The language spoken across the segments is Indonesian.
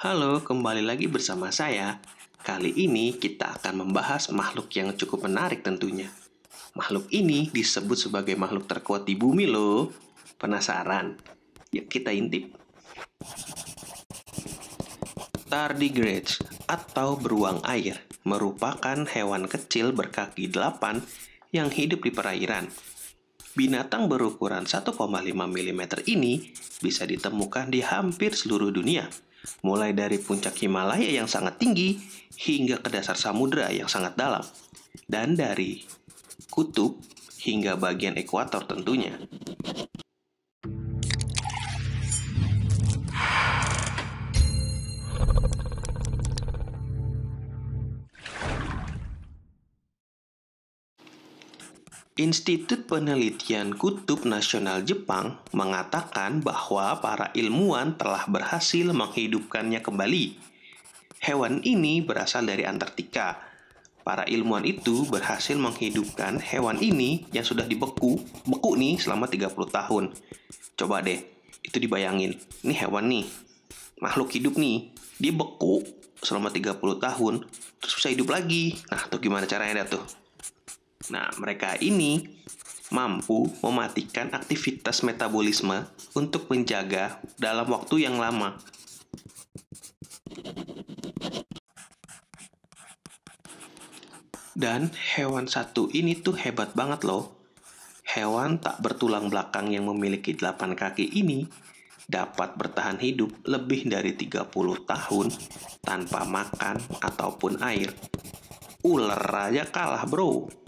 Halo, kembali lagi bersama saya. Kali ini kita akan membahas makhluk yang cukup menarik tentunya. Makhluk ini disebut sebagai makhluk terkuat di bumi loh. Penasaran? Yuk kita intip. Tardigrades atau beruang air merupakan hewan kecil berkaki delapan yang hidup di perairan Binatang berukuran 1,5 mm ini bisa ditemukan di hampir seluruh dunia mulai dari puncak Himalaya yang sangat tinggi hingga ke dasar samudera yang sangat dalam, dan dari kutub hingga bagian ekuator tentunya. Institut Penelitian Kutub Nasional Jepang mengatakan bahwa para ilmuwan telah berhasil menghidupkannya kembali. Hewan ini berasal dari Antartika. Para ilmuwan itu berhasil menghidupkan hewan ini yang sudah dibeku, beku nih selama 30 tahun. Coba deh, itu dibayangin. Ini hewan nih, makhluk hidup nih, dibeku beku selama 30 tahun, terus bisa hidup lagi. Nah, tuh gimana caranya dah tuh? Nah, mereka ini mampu mematikan aktivitas metabolisme untuk menjaga dalam waktu yang lama. Dan hewan satu ini tuh hebat banget loh. Hewan tak bertulang belakang yang memiliki 8 kaki ini dapat bertahan hidup lebih dari 30 tahun tanpa makan ataupun air. Ular aja kalah, bro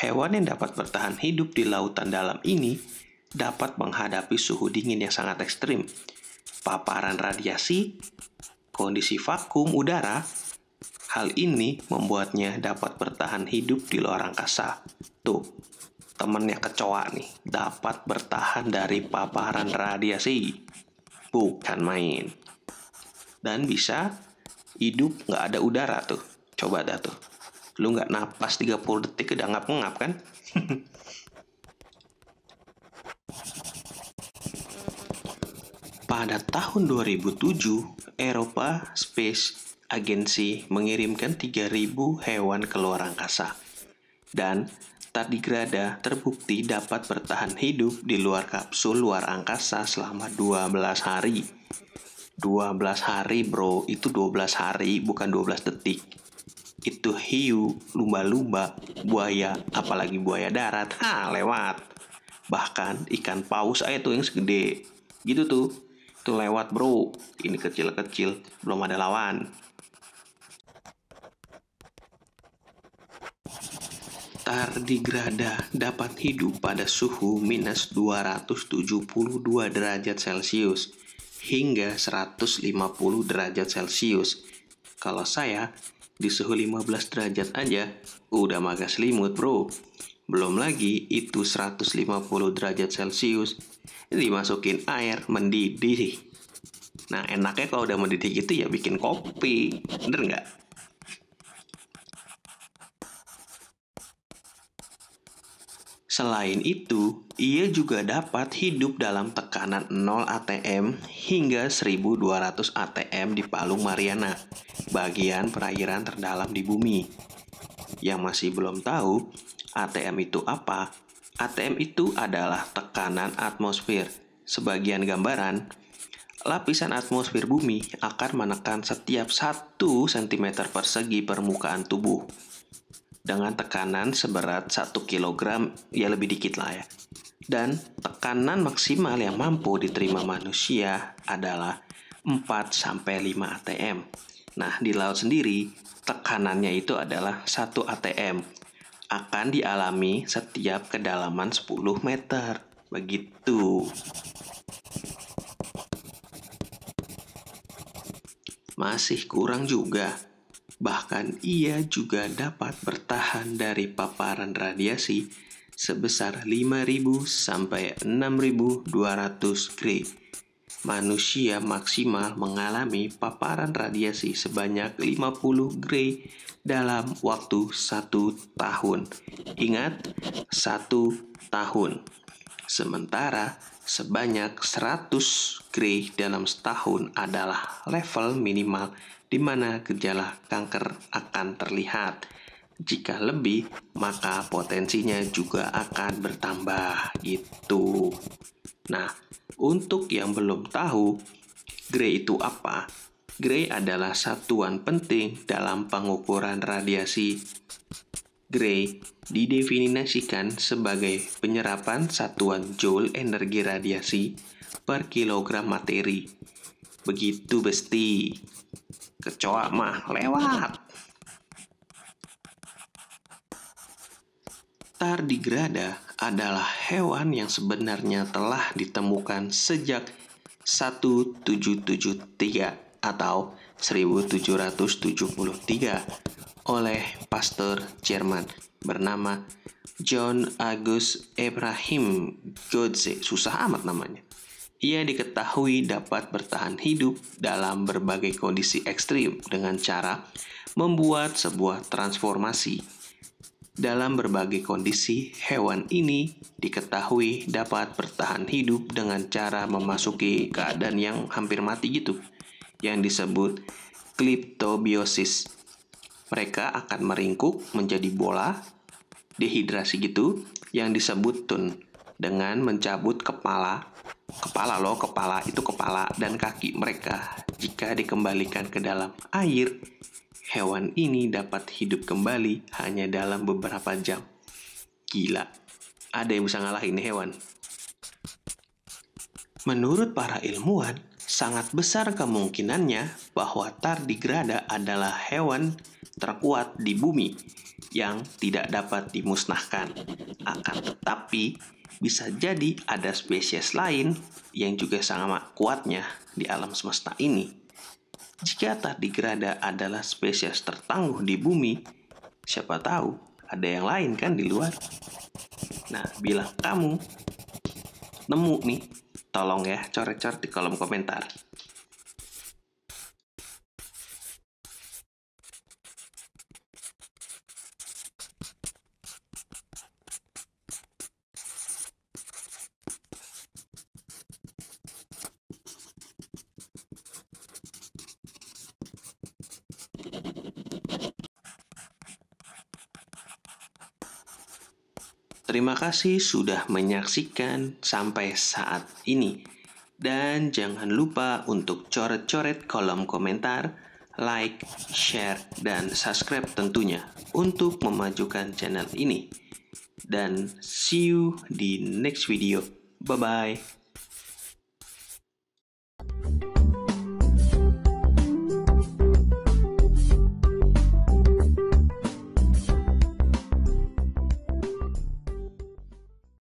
hewan yang dapat bertahan hidup di lautan dalam ini dapat menghadapi suhu dingin yang sangat ekstrim, paparan radiasi, kondisi vakum udara. Hal ini membuatnya dapat bertahan hidup di luar angkasa. Tuh, temennya kecoa nih, dapat bertahan dari paparan radiasi. Bukan main. Dan bisa hidup nggak ada udara tuh. Coba dah tuh lu nggak napas 30 detik udah ngap-ngap kan Pada tahun 2007, Eropa Space Agency mengirimkan 3.000 hewan ke luar angkasa. Dan tardigrada terbukti dapat bertahan hidup di luar kapsul luar angkasa selama 12 hari. 12 hari bro, itu 12 hari bukan 12 detik itu hiu, lumba-lumba, buaya, apalagi buaya darat, ha lewat. Bahkan ikan paus aja tuh yang segede. Gitu tuh. Itu lewat bro. Ini kecil-kecil, belum ada lawan. tardigrada dapat hidup pada suhu minus 272 derajat Celcius hingga 150 derajat Celcius. Kalau saya, di suhu 15 derajat aja udah magas selimut bro. Belum lagi itu 150 derajat Celcius dimasukin air mendidih. Nah enaknya kalau udah mendidih gitu ya bikin kopi, bener nggak? Selain itu, ia juga dapat hidup dalam tekanan 0 ATM hingga 1200 ATM di Palung Mariana bagian perairan terdalam di bumi. Yang masih belum tahu, ATM itu apa? ATM itu adalah tekanan atmosfer. Sebagian gambaran, lapisan atmosfer bumi akan menekan setiap 1 cm persegi permukaan tubuh dengan tekanan seberat 1 kg ya lebih dikit lah ya. Dan tekanan maksimal yang mampu diterima manusia adalah 4 5 ATM. Nah, di laut sendiri, tekanannya itu adalah 1 ATM. Akan dialami setiap kedalaman 10 meter. Begitu. Masih kurang juga. Bahkan ia juga dapat bertahan dari paparan radiasi sebesar 5.000 sampai 6.200 Gray manusia maksimal mengalami paparan radiasi sebanyak 50 gray dalam waktu satu tahun. Ingat, satu tahun. Sementara sebanyak 100 gray dalam setahun adalah level minimal di mana gejala kanker akan terlihat. Jika lebih, maka potensinya juga akan bertambah. Itu. Nah, untuk yang belum tahu, gray itu apa? Gray adalah satuan penting dalam pengukuran radiasi. Gray didefinisikan sebagai penyerapan satuan joule energi radiasi per kilogram materi. Begitu besti. Kecoa mah lewat. Tardigrada adalah hewan yang sebenarnya telah ditemukan sejak 1773 atau 1773 oleh pastor Jerman bernama John August Ibrahim Godse. Susah amat namanya. Ia diketahui dapat bertahan hidup dalam berbagai kondisi ekstrim dengan cara membuat sebuah transformasi dalam berbagai kondisi, hewan ini diketahui dapat bertahan hidup dengan cara memasuki keadaan yang hampir mati gitu, yang disebut kliptobiosis. Mereka akan meringkuk menjadi bola, dehidrasi gitu, yang disebut tun, dengan mencabut kepala, kepala loh, kepala itu kepala dan kaki mereka jika dikembalikan ke dalam air hewan ini dapat hidup kembali hanya dalam beberapa jam. Gila, ada yang bisa ngalahin hewan. Menurut para ilmuwan, sangat besar kemungkinannya bahwa tardigrada adalah hewan terkuat di bumi yang tidak dapat dimusnahkan. Akan tetapi, bisa jadi ada spesies lain yang juga sama kuatnya di alam semesta ini. Jika tardigrada adalah spesies tertangguh di bumi, siapa tahu ada yang lain kan di luar. Nah, bila kamu nemu nih, tolong ya coret-coret di kolom komentar. Terima kasih sudah menyaksikan sampai saat ini. Dan jangan lupa untuk coret-coret kolom komentar, like, share, dan subscribe tentunya untuk memajukan channel ini. Dan see you di next video. Bye-bye.